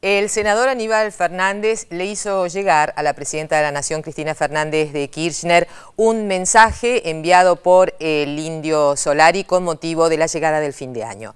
El senador Aníbal Fernández le hizo llegar a la presidenta de la Nación, Cristina Fernández de Kirchner, un mensaje enviado por el indio Solari con motivo de la llegada del fin de año.